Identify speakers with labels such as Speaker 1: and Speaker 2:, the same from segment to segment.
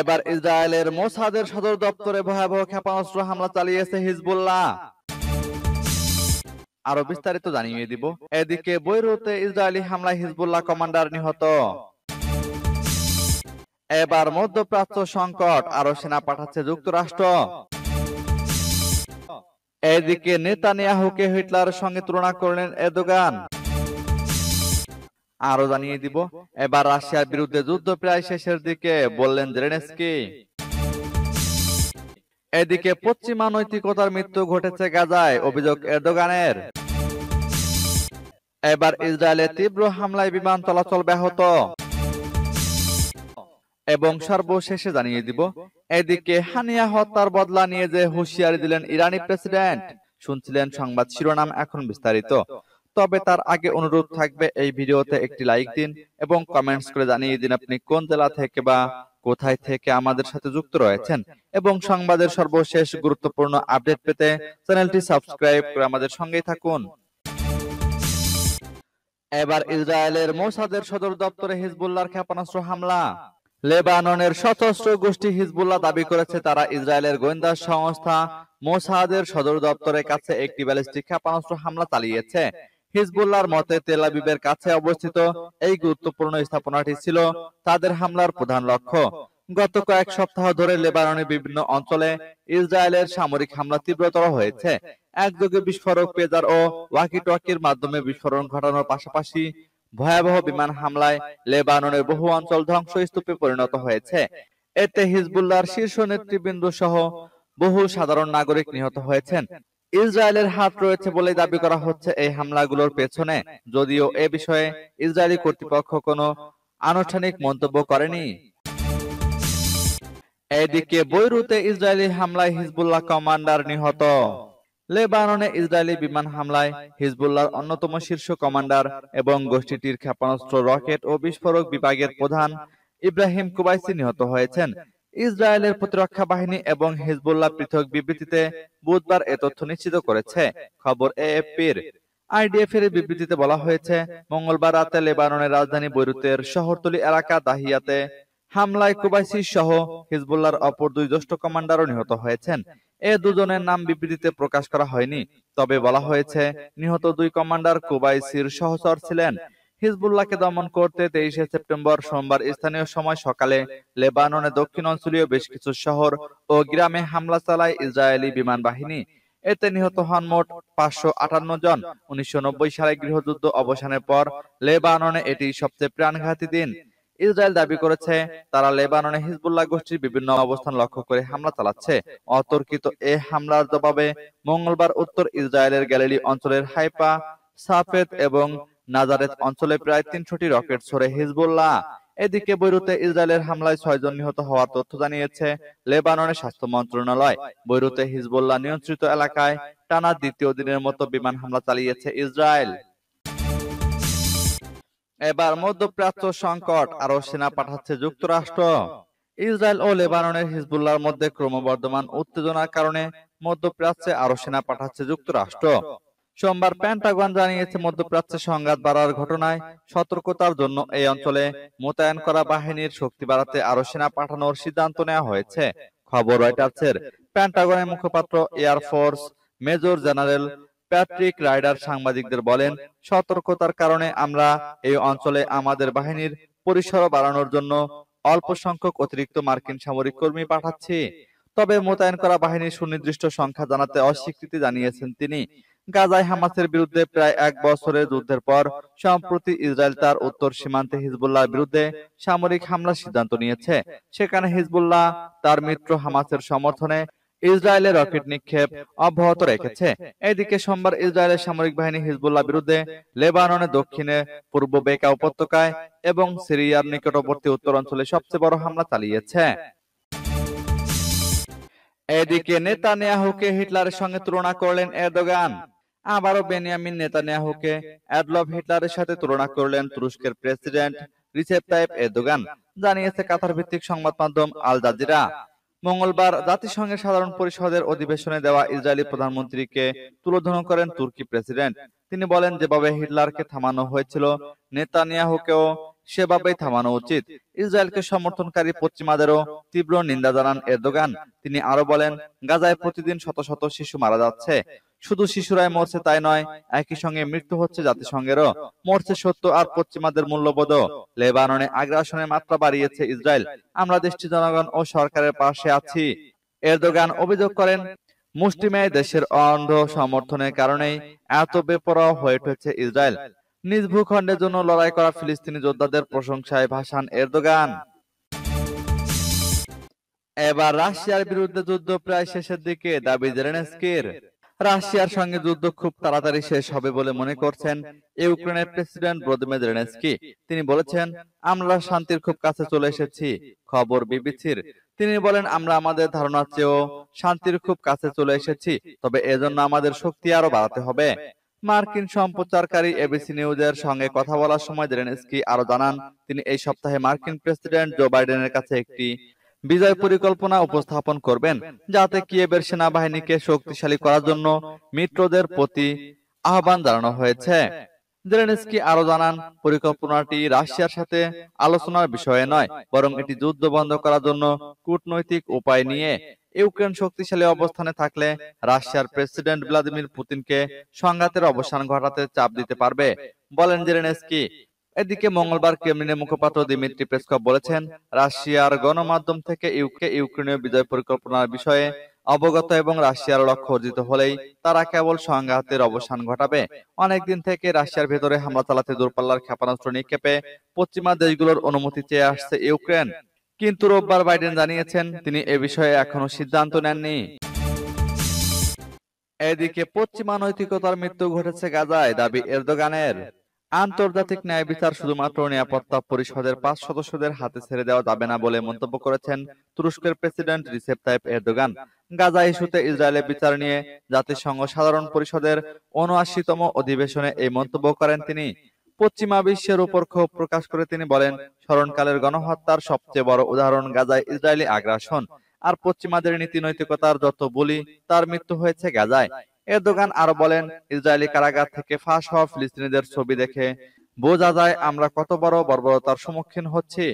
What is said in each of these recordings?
Speaker 1: এবার ইসরায়েলের মোসাদের সদর দপ্তরে ভয়াবহ ক্ষেপণাস্ত্র হামলা চালিয়েছে হিজবুল্লাহ আরো বিস্তারিত জানিয়ে দিব এদিকে বৈরুতে ইসরায়েলি হামলায় হিজবুল্লাহ কমান্ডার নিহত এবার মধ্যপ্রাচ্য সংকট আরো সেনা পাঠাচ্ছে যুক্তরাষ্ট্র এদিকে নেতানিয়াহুকে হিটলারের সঙ্গে তুলনা করলেন এদোগান আরো জানিয়ে দিব এবার রাশিয়ার বিরুদ্ধে যুদ্ধ প্রায় শেষের দিকে বললেন জেলেনেস্কি এদিকে পশ্চিমা নৈতিকতার মৃত্যু ঘটেছে গাজায় অভিযোগ এরদোগানের এবার ইসরায়েলের তীব্র হামলায় বিমান চলাচল ব্যাহত এবং সর্বশেষে জানিয়ে দিব এদিকে হানিয়া হত্যার বদলা নিয়ে যে হুঁশিয়ারি দিলেন ইরানি প্রেসিডেন্ট শুনছিলেন সংবাদ শিরোনাম এখন বিস্তারিত তবে তার আগে অনুরোধ থাকবে এই ভিডিওতে একটি লাইক দিন এবং কমেন্টস করে জানিয়ে দিন আপনি কোন জেলা থেকে বা কোথায় থেকে আমাদের সাথে যুক্ত রয়েছেন এবং সংবাদের সর্বশেষ গুরুত্বপূর্ণ আপডেট পেতে চ্যানেলটি সাবস্ক্রাইব করে আমাদের সঙ্গেই থাকুন এবার ইসরায়েলের মোসাদের সদর দপ্তরে হিজবুল্লাহর ক্ষেপণাস্ত্র হামলা লেবাননের সশস্ত্র গোষ্ঠী হিজবুল্লাহ দাবি করেছে তারা ইসরায়েলের গোয়েন্দা সংস্থা মোসাদের সদর দপ্তরের কাছে একটি ব্যালিস্টিক ক্ষেপণাস্ত্র হামলা চালিয়েছে হিজবুল্লাহর মতে তেলাবিবের কাছে অবস্থিত এই গুরুত্বপূর্ণ স্থাপনাটি ছিল তাদের হামলার প্রধান লক্ষ্য গত কয়েক সপ্তাহ ধরে লেবাননের বিভিন্ন অঞ্চলে ইসরায়েলের সামরিক হামলা তীব্রতর হয়েছে একযোগে বিস্ফোরক পেজার ও ওয়াকি টকির মাধ্যমে বিস্ফোরণ ঘটানোর পাশাপাশি ভয়াবহ বিমান হামলায় লেবাননের বহু অঞ্চল ধ্বংসস্তূপে পরিণত হয়েছে এতে হিজবুল্লাহর শীর্ষ নেতৃবৃন্দ সহ বহু সাধারণ নাগরিক নিহত হয়েছেন ইসরায়েলের হাত রয়েছে বলে দাবি করা হচ্ছে এই হামলাগুলোর পেছনে যদিও এ বিষয়ে ইসরায়েলি কর্তৃপক্ষ কোনো আনুষ্ঠানিক মন্তব্য করেনি এদিকে বৈরুতে ইসরায়েলি হামলায় হিজবুল্লাহ কমান্ডার নিহত লেবাননে ইসরায়েলি বিমান হামলায় হিজবুল্লাহর অন্যতম শীর্ষ কমান্ডার এবং গোষ্ঠীটির ক্ষেপণাস্ত্র রকেট ও বিস্ফোরক বিভাগের প্রধান ইব্রাহিম কুবাইসি নিহত হয়েছেন ইসরায়েলের প্রতিরক্ষা বাহিনী এবং হিজবুল্লাহ পৃথক বিবৃতিতে বুধবার এ তথ্য নিশ্চিত করেছে খবর এএফপির আইডিএফ এর বিবৃতিতে বলা হয়েছে মঙ্গলবার রাতে লেবাননের রাজধানী বৈরুতের শহরতলি এলাকা দাহিয়াতে হামলায় কুবাইসি সহ হিজবুল্লাহর অপর দুই জ্যেষ্ঠ কমান্ডারও নিহত হয়েছেন এ দুজনের নাম বিবৃতিতে প্রকাশ করা হয়নি তবে বলা হয়েছে নিহত দুই কমান্ডার কুবাইসির সহচর ছিলেন হিজবুল্লাহকে দমন করতে তেইশে সেপ্টেম্বর সোমবার স্থানীয় সময় সকালে লেবাননের দক্ষিণ অঞ্চলীয় বেশ কিছু শহর ও গ্রামে হামলা চালায় ইসরায়েলি বিমান বাহিনী এতে নিহত হন মোট পাঁচশো আটান্ন জন উনিশশো সালে গৃহযুদ্ধ অবসানের পর লেবাননে এটি সবচেয়ে প্রাণঘাতী দিন ইসরায়েল দাবি করেছে তারা লেবাননে হিজবুল্লাহ গোষ্ঠীর বিভিন্ন অবস্থান লক্ষ্য করে হামলা চালাচ্ছে অতর্কিত এ হামলার জবাবে মঙ্গলবার উত্তর ইসরায়েলের গ্যালিলি অঞ্চলের হাইপা সাফেদ এবং নাজারেত অঞ্চলে প্রায় তিনশোটি রকেট ছড়ে হিজবুল্লাহ এদিকে বৈরুতে ইসরায়েলের হামলায় ছয়জন নিহত হওয়ার তথ্য জানিয়েছে লেবাননের স্বাস্থ্য মন্ত্রণালয় বৈরুতে হিজবুল্লাহ নিয়ন্ত্রিত এলাকায় টানা দ্বিতীয় দিনের মতো বিমান হামলা চালিয়েছে ইসরায়েল এবার মধ্যপ্রাচ্য সংকট আরো সেনা পাঠাচ্ছে যুক্তরাষ্ট্র ইসরায়েল ও লেবাননের হিজবুল্লাহর মধ্যে ক্রমবর্ধমান উত্তেজনার কারণে মধ্যপ্রাচ্যে আরো সেনা পাঠাচ্ছে যুক্তরাষ্ট্র সোমবার প্যান্টাগন জানিয়েছে মধ্যপ্রাচ্যে সংঘাত বাড়ার ঘটনায় সতর্কতার জন্য এই অঞ্চলে মোতায়েন করা বাহিনীর শক্তি বাড়াতে আরো সেনা পাঠানোর সিদ্ধান্ত নেওয়া হয়েছে খবর রয়টার্সের প্যান্টাগনের মুখপাত্র air force major general Patrick Ryder সাংবাদিকদের বলেন সতর্কতার কারণে আমরা এই অঞ্চলে আমাদের বাহিনীর পরিসর বাড়ানোর জন্য অল্প সংখ্যক অতিরিক্ত মার্কিন সামরিক কর্মী পাঠাচ্ছি তবে মোতায়েন করা বাহিনীর সুনির্দিষ্ট সংখ্যা জানাতে অস্বীকৃতি জানিয়েছেন তিনি গাজায় হামাসের বিরুদ্ধে প্রায় এক বছরের যুদ্ধের পর সম্প্রতি ইসরায়েল তার উত্তর সীমান্তে হিজবুল্লাহর বিরুদ্ধে সামরিক হামলার সিদ্ধান্ত নিয়েছে সেখানে হিজবুল্লাহ তার মিত্র হামাসের সমর্থনে ইসরায়েলের রকেট নিক্ষেপ অব্যাহত রেখেছে এদিকে সোমবার ইসরায়েলের সামরিক বাহিনী হিজবুল্লাহ বিরুদ্ধে লেবাননের দক্ষিণে পূর্ব বেকা উপত্যকায় এবং সিরিয়ার নিকটবর্তী উত্তর অঞ্চলে সবচেয়ে বড় হামলা চালিয়েছে এদিকে নেতানিয়াহুকে হিটলারের সঙ্গে তুলনা করলেন এরদোগান আবারও বেনিয়ামিন নেতানিয়াহুকে অ্যাডলভ হিটলারের সাথে তুলনা করলেন তুরস্কের প্রেসিডেন্ট রিসেপ তাইপ এদোগান জানিয়েছে কাতার ভিত্তিক সংবাদ মাধ্যম আল জাজিরা মঙ্গলবার জাতিসংঘের সাধারণ পরিষদের অধিবেশনে দেওয়া ইসরায়েলি প্রধানমন্ত্রীকে তুলোধন করেন তুর্কি প্রেসিডেন্ট তিনি বলেন যেভাবে হিটলারকে থামানো হয়েছিল নেতানিয়াহুকেও সেভাবেই থামানো উচিত ইসরায়েলকে সমর্থনকারী পশ্চিমাদেরও তীব্র নিন্দা জানান এরদোগান তিনি আরো বলেন গাজায় প্রতিদিন শত শত শিশু মারা যাচ্ছে শুধু শিশুরাই মরছে তাই নয় একই সঙ্গে মৃত্যু হচ্ছে জাতিসংঘেরও মরছে সত্য আর পশ্চিমাদের মূল্যবোধ লেবাননে আগ্রাসনের মাত্রা বাড়িয়েছে ইসরায়েল আমরা দেশটির জনগণ ও সরকারের পাশে আছি এরদোগান অভিযোগ করেন মুষ্টিমেয় দেশের অন্ধ সমর্থনের কারণেই এত বেপর হয়ে উঠেছে ইসরায়েল নিজ ভূখণ্ডের জন্য লড়াই করা ফিলিস্তিনি যোদ্ধাদের প্রশংসায় ভাসান এরদোগান এবার রাশিয়ার বিরুদ্ধে যুদ্ধ প্রায় শেষের দিকে দাবি জেলেনস্কির রাশিয়ার সঙ্গে যুদ্ধ খুব তাড়াতাড়ি শেষ হবে বলে মনে করছেন ইউক্রেনের প্রেসিডেন্ট ভ্লোদিমির জেলেনস্কি তিনি বলেছেন আমরা শান্তির খুব কাছে চলে এসেছি খবর বিবিসির তিনি বলেন আমরা আমাদের ধারণার চেয়েও শান্তির খুব কাছে চলে এসেছি তবে এজন্য আমাদের শক্তি আরো বাড়াতে হবে মার্কিন সম্প্রচারকারী এবিসি নিউজের সঙ্গে কথা বলার সময় জেলেনস্কি আরো জানান তিনি এই সপ্তাহে মার্কিন প্রেসিডেন্ট জো বাইডেনের কাছে একটি বিজয় পরিকল্পনা উপস্থাপন করবেন যাতে কিয়েবের সেনাবাহিনীকে শক্তিশালী করার জন্য মিত্রদের প্রতি আহ্বান জানানো হয়েছে জেলেনস্কি আরো জানান পরিকল্পনাটি রাশিয়ার সাথে আলোচনার বিষয়ে নয় বরং এটি যুদ্ধ বন্ধ করার জন্য কূটনৈতিক উপায় নিয়ে ইউক্রেন শক্তিশালী অবস্থানে থাকলে রাশিয়ার প্রেসিডেন্ট ভ্লাদিমির পুতিনকে সংঘাতের অবসান ঘটাতে চাপ দিতে পারবে বলেন জেলেনস্কি এদিকে মঙ্গলবার ক্রেমলিনের মুখপাত্র দিমিত্রি পেসকভ বলেছেন রাশিয়ার গণমাধ্যম থেকে ইউকে ইউক্রেনীয় বিজয় পরিকল্পনার বিষয়ে অবগত এবং রাশিয়ার লক্ষ্য অর্জিত হলেই তারা কেবল সংঘাতের অবসান ঘটাবে অনেকদিন থেকে রাশিয়ার ভেতরে হামলা চালাতে দূরপাল্লার ক্ষেপণাস্ত্র নিক্ষেপে পশ্চিমা দেশগুলোর অনুমতি চেয়ে আসছে ইউক্রেন কিন্তু রোববার বাইডেন জানিয়েছেন তিনি এ বিষয়ে এখনো সিদ্ধান্ত নেননি এদিকে পশ্চিমা নৈতিকতার মৃত্যু ঘটেছে গাজায় দাবি এরদোগানের আন্তর্জাতিক ন্যায় বিচার শুধুমাত্র নিরাপত্তা পরিষদের পাঁচ সদস্যদের হাতে ছেড়ে দেওয়া যাবে না বলে মন্তব্য করেছেন তুরস্কের president Recep Tayyip Erdogan Gaza ইস্যুতে ইসরায়েলের বিচার নিয়ে জাতিসংঘ সাধারণ পরিষদের উনআশিতম অধিবেশনে এই মন্তব্য করেন তিনি পশ্চিমা বিশ্বের উপর ক্ষোভ প্রকাশ করে তিনি বলেন স্মরণকালের গণহত্যার সবচেয়ে বড় উদাহরণ গাজায় ইসরায়েলি আগ্রাসন আর পশ্চিমাদের নীতি নৈতিকতার যত বলি তার মৃত্যু হয়েছে গাজায় এরদোগান আরো বলেন ইসরায়েলি কারাগার থেকে ফাঁস হওয়া ফিলিস্তিনিদের ছবি দেখে বোঝা যায় আমরা কত বড় বর্বরতার সম্মুখীন হচ্ছি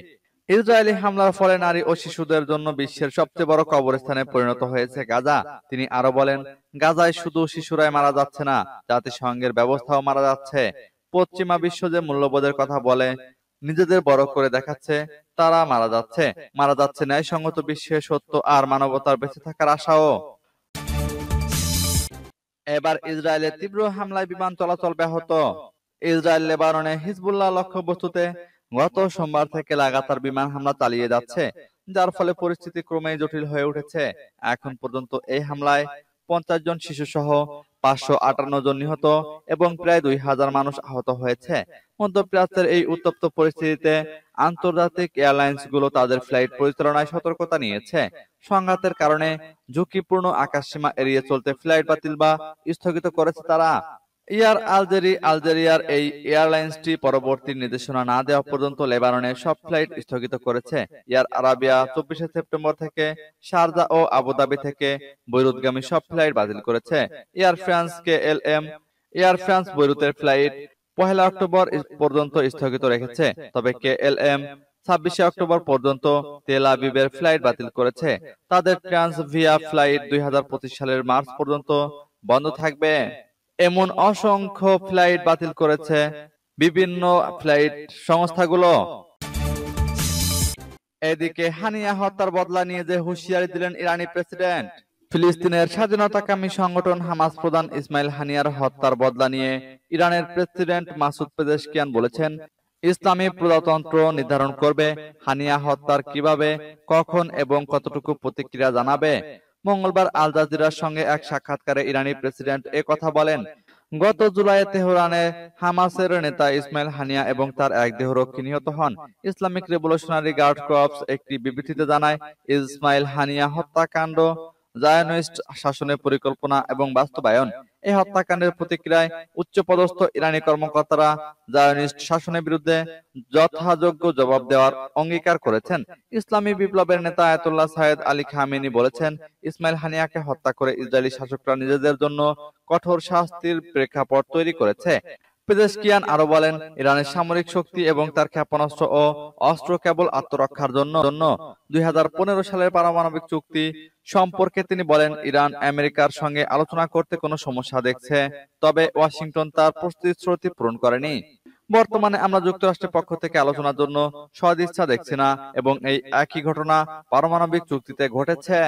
Speaker 1: ইসরায়েলি হামলার ফলে নারী ও শিশুদের জন্য বিশ্বের সবচেয়ে বড় কবরস্থানে পরিণত হয়েছে গাজা তিনি আরো বলেন গাজায় শুধু শিশুরাই মারা যাচ্ছে না জাতিসংঘের ব্যবস্থাও মারা যাচ্ছে পশ্চিমা বিশ্ব যে মূল্যবোধের কথা বলে নিজেদের বড় করে দেখাচ্ছে তারা মারা যাচ্ছে মারা যাচ্ছে ন্যায়সঙ্গত বিশ্বে সত্য আর মানবতার বেঁচে থাকার আশাও এবার ইসরায়েলের তীব্র হামলায় বিমান চলাচল ব্যাহত ইসরায়েল লেবাননে হিজবুল্লাহ লক্ষ্যবস্তুতে গত সোমবার থেকে লাগাতার বিমান হামলা চালিয়ে যাচ্ছে যার ফলে পরিস্থিতি ক্রমেই জটিল হয়ে উঠেছে এখন পর্যন্ত এই হামলায় পঞ্চাশ জন সহ পাঁচশো আটান্ন জন নিহত এবং প্রায় দুই হাজার মানুষ আহত হয়েছে মধ্যপ্রাচ্যের এই উত্তপ্ত পরিস্থিতিতে আন্তর্জাতিক এয়ারলাইন্স গুলো তাদের ফ্লাইট পরিচালনায় সতর্কতা নিয়েছে সংঘাতের কারণে ঝুঁকিপূর্ণ আকাশসীমা এড়িয়ে চলতে ফ্লাইট বাতিল বা স্থগিত করেছে তারা এয়ার আলজেরি আলজেরিয়ার এই এয়ারলাইন্সটি পরবর্তী নির্দেশনা না দেওয়া পর্যন্ত লেবাননে সব ফ্লাইট স্থগিত করেছে এয়ার আরাবিয়া চব্বিশে সেপ্টেম্বর থেকে শারজা ও আবুধাবি থেকে বৈরুতগামী সব ফ্লাইট বাতিল করেছে Air France K L M Air France বৈরুতের ফ্লাইট পহেলা অক্টোবর পর্যন্ত স্থগিত রেখেছে তবে কে এল এম ছাব্বিশে অক্টোবর পর্যন্ত তেল আবিবের ফ্লাইট বাতিল করেছে তাদের ট্রান্স ভিয়া ফ্লাইট দুই সালের মার্চ পর্যন্ত বন্ধ থাকবে এমন অসংখ্য ফ্লাইট বাতিল করেছে বিভিন্ন ফ্লাইট সংস্থাগুলো এদিকে হানিয়া হত্যার বদলা নিয়ে যে হুঁশিয়ারি দিলেন ইরানি প্রেসিডেন্ট ফিলিস্তিনের স্বাধীনতাকামী সংগঠন হামাস প্রধান ইসমাইল হানিয়ার হত্যার বদলা নিয়ে ইরানের প্রেসিডেন্ট মাসুদ পেজেশকিয়ান বলেছেন ইসলামী প্রজাতন্ত্র নির্ধারণ করবে হানিয়া হত্যার কিভাবে কখন এবং কতটুকু প্রতিক্রিয়া জানাবে মঙ্গলবার আল জাজিরার সঙ্গে এক সাক্ষাৎকারে ইরানি প্রেসিডেন্ট এ কথা বলেন গত জুলাই তেহরানে হামাসের নেতা ইসমাইল হানিয়া এবং তার এক দেহরক্ষী নিহত হন ইসলামিক রেভলিউশনারি গার্ড ক্রপস একটি বিবৃতিতে জানায় ইসমাইল হানিয়া হত্যাকাণ্ড জায়নিস্ট শাসনের পরিকল্পনা এবং বাস্তবায়ন এই হত্যাকাণ্ডের প্রতিক্রিয়ায় উচ্চপদস্থ ইরানি কর্মকর্তারা জায়নিস্ট শাসনের বিরুদ্ধে যথাযোগ্য জবাব দেওয়ার অঙ্গীকার করেছেন ইসলামী বিপ্লবের নেতা আয়াতুল্লাহ সাইয়েদ আলী খামিনি বলেছেন ইসমাইল হানিয়াকে হত্যা করে ইসরায়েলি শাসকরা নিজেদের জন্য কঠোর শাস্তির প্রেক্ষাপট তৈরি করেছে পেদেশকিয়ান আরো বলেন ইরানের সামরিক শক্তি এবং তার ক্ষেপণাস্ত্র ও অস্ত্র কেবল আত্মরক্ষার জন্য জন্য হাজার সালের পারমাণবিক চুক্তি সম্পর্কে তিনি বলেন ইরান আমেরিকার সঙ্গে আলোচনা করতে কোনো সমস্যা দেখছে তবে ওয়াশিংটন তার প্রতিশ্রুতি পূরণ করেনি বর্তমানে আমরা যুক্তরাষ্ট্রের পক্ষ থেকে আলোচনার জন্য সদিচ্ছা দেখছি না এবং এই একই ঘটনা পারমাণবিক চুক্তিতে ঘটেছে